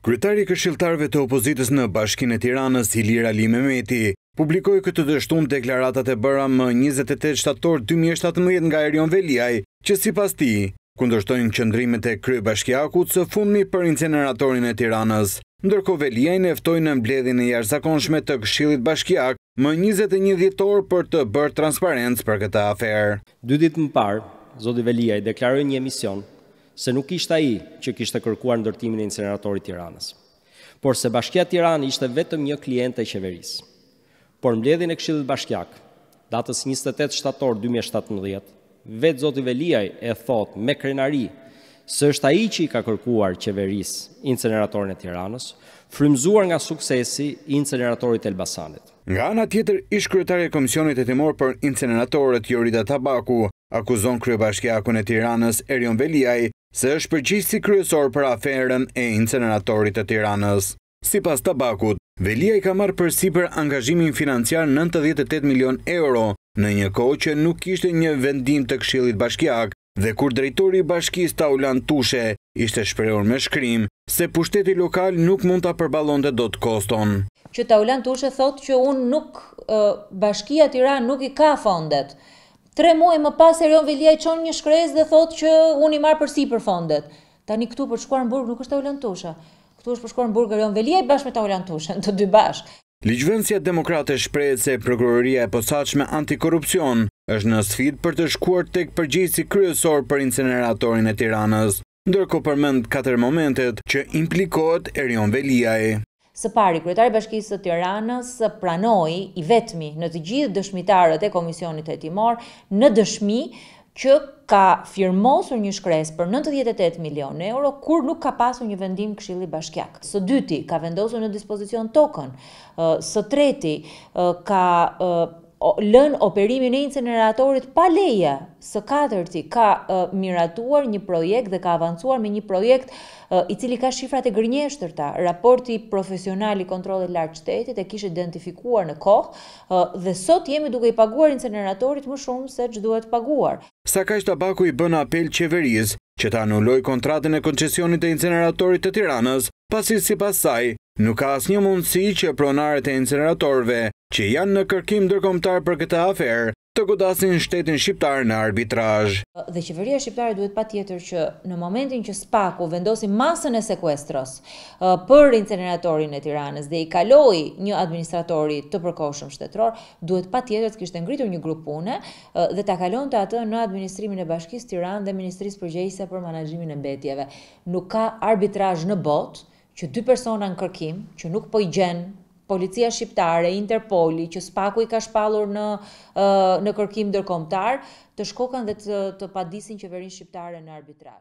Kryetari i këshilltarëve të opozitës në Bashkinë e Tiranës, Ilir Ali Mehmeti, publikoi këtë dështum deklaratat e bëra më 28 shtator 2017 nga Erion Veliaj, që sipas tij kundërshtojnë qëndrimet e kryebashkiakut së fundmi për inceneratorin e Tiranës. Ndërko Veliaj neftoj në mbledhin e jarëzakonshme të këshilit bashkiak më 21 djetor për të bërë transparentës për këta aferë. Dy ditë më parë, Zodi Veliaj deklaroj një emision se nuk ishte ai që kishte kërkuar ndërtimin e inceneratorit Tiranës. Por se Bashkia Tiranës ishte vetëm një klient e qeverisë. Por mbledhjen e Këshillit Bashkiak, datës 28 shtator 2017, vetë Zoti Veliaj e thot me krenari se është ai që i ka kërkuar qeverisë inceneratorin e Tiranës, frymzuar nga suksesi i inceneratorit Elbasanit. Nga ana tjetër, ish kryetari i Komisionit Hetimor për Inceneratorët Jorida Tabaku akuzon kryebashkiakun e Tiranës Erion Veliaj se është përgjistë si kryesor për aferën e inceneratorit e tiranës. Si pas tabakut, Velia i ka marrë për si për angazhimin financiar 98 milion euro në një kohë që nuk ishte një vendim të kshilit bashkjak dhe kur drejtori bashkis Taulan Tushe ishte shpreur me shkrim se pushteti lokal nuk mund të përbalon dhe do të koston. Që Taulan Tushe thot që unë nuk bashkia tira nuk i ka fondet. Tre muaj më pas Erion Velia i një shkresë dhe thotë që unë i marr për si për fondet. Tani këtu për shkuar në burg nuk është Olan Tusha. Këtu është për shkuar në burg Erion Velia i bashkë me ta Olan të dy bashkë. Ligjvendësia demokrate shprehet se prokuroria e posaçme antikorrupsion është në sfidë për të shkuar tek përgjithsi kryesor për inceneratorin e Tiranës, ndërkohë përmend katër momentet që implikohet Erion Veliaj. Së pari, kryetari bashkisë të Tiranës pranoi i vetmi në të gjithë dëshmitarët e komisionit e timor në dëshmi që ka firmosur një shkres për 98 milion euro, kur nuk ka pasur një vendim këshili bashkjak. Së dyti, ka vendosur në dispozicion tokën, së treti, ka lën operimin e inceneratorit pa leje, së katërti ka uh, miratuar një projekt dhe ka avancuar me një projekt uh, i cili ka shifrat e gërnjeshtërta. Raporti profesional i kontrollit lartë shtetit e kishte identifikuar në kohë uh, dhe sot jemi duke i paguar inceneratorit më shumë se që duhet paguar. Sa ka tabaku i bën apel qeverisë që ta anulloj kontratën e koncesionit e inceneratorit të tiranës, pasi si pasaj, Nuk ka asnjë mundësi që pronarët e inceneratorëve që janë në kërkim ndërkombëtar për këtë afer të godasin shtetin shqiptar në arbitrazh. Dhe qeveria shqiptare duhet patjetër që në momentin që Spaku vendosi masën e sekuestros për inceneratorin e Tiranës dhe i kaloi një administratori të përkohshëm shtetror, duhet patjetër të kishte ngritur një grup pune dhe ta kalonte atë në administrimin e Bashkisë Tiranë dhe Ministrisë Përgjegjëse për Menaxhimin e Mbetjeve. Nuk ka arbitrazh në botë që dy persona në kërkim, që nuk po i gjenë, policia shqiptare, interpoli, që spaku i ka shpalur në, në kërkim dërkomtar, të shkokan dhe të, të padisin qeverin shqiptare në arbitraj.